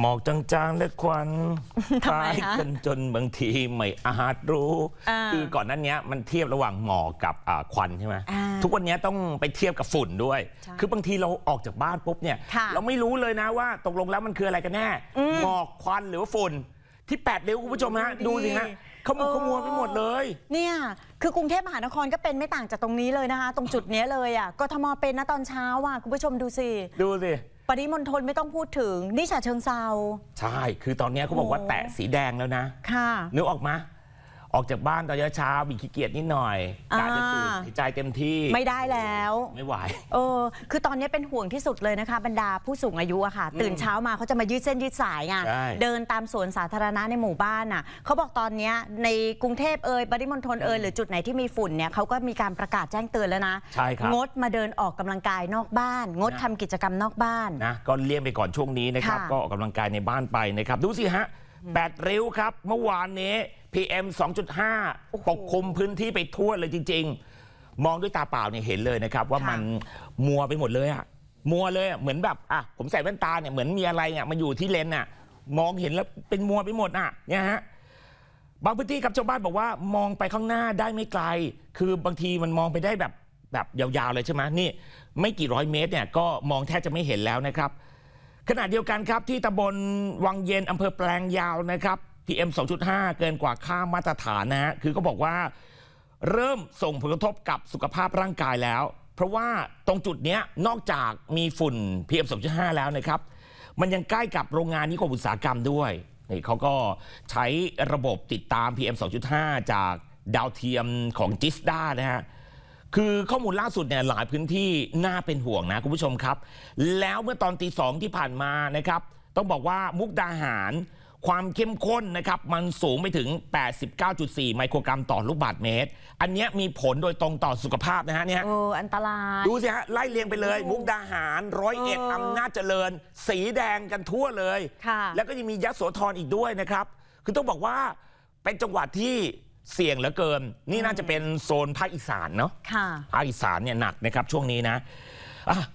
หมอกจางๆและควันต้ายกันจนบางทีไม่อาจรู้ คือก่อนนั้นเนี้ย มันเทียบระหว่างหมอกกับควัน ใช่ไหมทุกวันนี้ต้องไปเทียบกับฝุ่นด้วย คือบางทีเราออกจากบ้านปุ๊บเนี่ยเราไม่รู้เลยนะว่า ตกลงแล้วมันคืออะไรกันแน่ หมอกควันหรือว่าฝุ่น ที่แปดเรียวคุณผู้ชมฮะดูสิฮะขมุกขมัวไปหมดเลย เนี่ยคือกรุงเทพมหานครก็เป็นไม่ต่างจากตรงนี้เลยนะคะตรงจุดนี้เลยอ่ะกทมเป็นนะตอนเช้าอ่ะคุณผู้ชมดูสิดูสิปริมณฑลไม่ต้องพูดถึงนี่ฉะเชิงเซาใช่ คือตอนนี้เขาบอกว่าแตะสีแดงแล้วนะ ค่ะนึกออกมาออกจากบ้านตอนเช้าบีขี้เกียจนิดหน่อยกาจะสูดหายใจเต็มที่ ไม่ได้แล้ว ไม่ไหว เออ คือตอนนี้เป็นห่วงที่สุดเลยนะคะบรรดาผู้สูงอายุอะค่ะ ตื่นเช้ามาเขาจะมายืดเส้นยืดสายไง เดินตามสวนสาธารณะในหมู่บ้านอ่ะ เขาบอกตอนนี้ในกรุงเทพเอ่ยปริมณฑลเอ่ยหรือจุดไหนที่มีฝุ่นเนี่ยเขาก็มีการประกาศแจ้งเตือนแล้วนะใช่ครับงดมาเดินออกกำลังกายนอกบ้าน งดทำกิจกรรมนอกบ้านนะก็เลี่ยงไปก่อนช่วงนี้นะครับก็ออกกำลังกายในบ้านไปนะครับดูสิฮะแปดริ้วครับเมื่อวานนี้ PM 2.5 ปกคลุมพื้นที่ไปทั่วเลยจริงๆ มองด้วยตาเปล่าเนี่ยเห็นเลยนะครับ ว่ามันมัวไปหมดเลยอะมัวเลยเหมือนแบบ อ่ะ ผมใส่แว่นตาเนี่ย เหมือนมีอะไรเนี่ยมาอยู่ที่เลนน่ะ มองเห็นแล้วเป็นมัวไปหมดอ่ะเนี่ยฮะ บางพื้นที่กับชาวบ้านบอกว่ามองไปข้างหน้าได้ไม่ไกล คือบางทีมันมองไปได้แบบแบบยาวๆเลยใช่ไหมนี่ ไม่กี่ร้อยเมตรเนี่ยก็มองแทบจะไม่เห็นแล้วนะครับ ขณะเดียวกันครับที่ตำบลวังเย็นอำเภอแปลงยาวนะครับ PM 2.5 เกินกว่า ค่า มาตรฐาน นะฮะ คือก็บอกว่า เริ่มส่งผลกระทบ กับสุขภาพร่างกายแล้ว เพราะว่าตรงจุดนี้นอกจากมีฝุ่น PM 2.5 แล้วนะครับ มันยังใกล้กับโรงงานนิคมอุตสาหกรรมด้วย นี่เขาก็ใช้ระบบติดตาม PM 2.5 จาก ดาวเทียมของจิสดานะฮะ คือข้อมูลล่าสุด เนี่ย หลายพื้นที่น่าเป็นห่วง นะ คุณผู้ชม ครับ แล้ว เมื่อ ตอนตีสองที่ ผ่าน มา นะครับ ต้อง บอกว่า มุกดาหารความเข้มข้นนะครับ มันสูงไปถึง 89.4ไมโครกรัมต่อลูกบาศก์เมตร อันนี้มีผลโดยตรงต่อสุขภาพนะฮะเนี่ยโอ้อันตราย ดูสิฮะไล่เลียงไปเลย มุกดาหาร ร้อยเอ็ดอำนาจเจริญสีแดงกันทั่วเลย แล้วก็ยังมียะโสธรอีกด้วยนะครับ คือต้องบอกว่าเป็นจังหวัดที่เสี่ยงเหลือเกิน นี่น่าจะเป็นโซนภาคอีสานเนาะภาคอีสานเนี่ยหนักนะครับ ช่วงนี้นะ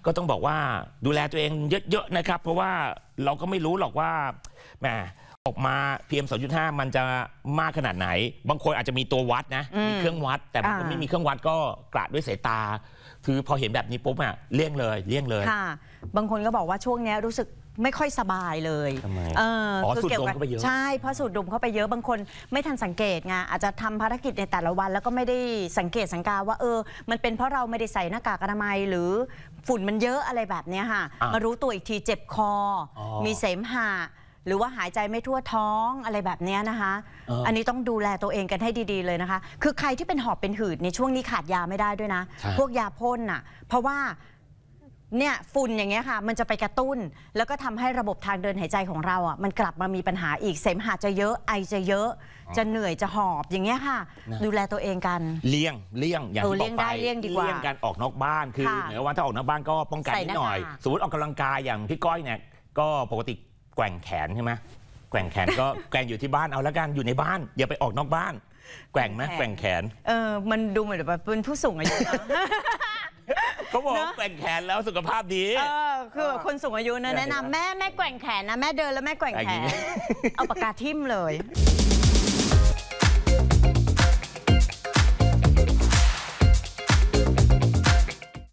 ก็ต้องบอกว่าดูแลตัวเองเยอะๆนะครับ เพราะว่าเราก็ไม่รู้หรอกว่าแหมออกมา PM 2.5 มันจะมากขนาดไหน บางคนอาจจะมีตัววัดนะ มีเครื่องวัด แต่บางคนไม่มีเครื่องวัดก็กระด้วยสายตา คือพอเห็นแบบนี้ปุ๊บอะเลี่ยงเลยเลี่ยงเลย ค่ะ บางคนก็บอกว่าช่วงนี้รู้สึกไม่ค่อยสบายเลยทำไมเออ๋อสูดดมเข้าไปเยอะ ใช่ เพราะสูดดมเข้าไปเยอะ บางคนไม่ทันสังเกตไงอาจจะทำภารกิจในแต่ละวันแล้วก็ไม่ได้สังเกตสังกาว่า เออ มันเป็นเพราะเราไม่ได้ใส่หน้ากากอนามัยหรือฝุ่นมันเยอะอะไรแบบนี้ค่ะ มารู้ตัวอีกทีเจ็บคอ มีเสมหะหรือว่าหายใจไม่ทั่วท้องอะไรแบบนี้นะคะอออันนี้ต้องดูแลตัวเองกันให้ดีๆเลยนะคะ คือใครที่เป็นหอบเป็นหืดในช่วงนี้ขาดยาไม่ได้ด้วยนะ พวกยาพ่นน่ะ เพราะว่า เนี่ยฝุ่นอย่างเงี้ยค่ะมันจะไปกระตุ้นแล้วก็ทำให้ระบบทางเดินหายใจของเราอ่ะมันกลับมามีปัญหาอีกเสมหะจะเยอะไอจะเยอะ จะเหนื่อยจะหอบอย่างเงี้ยค่ะดูแลตัวเองกัน เลี่ยงเลี่ยงอย่างอที่บองกไปเลี่ยงดีกว่าการออกนอกบ้านคือเหมือนัว่าถ้าออกนอกบ้านก็ป้องกันนิดหน่อยสมมติออกกำลังกายอย่างพี่ก้อยเนี่ยก็ปกติแว่งแขนใช่ไหมแกว่งแขนก็แกว่งอยู่ที่บ้านเอาละกันอยู่ในบ้าน อย่าไปออกนอกบ้าน แกว่งไหมแกว่งแขนเออมันดูเหมือนแบบเป็นผู้สูงอายุเขาบอกแกว่งแขนแล้วสุขภาพดีเออคือคนสูงอายุนะแนะนำแม่แม่แกว่งแขนนะแม่เดินแล้วแม่แกว่งแขน เอาปากกาทิ่มเลย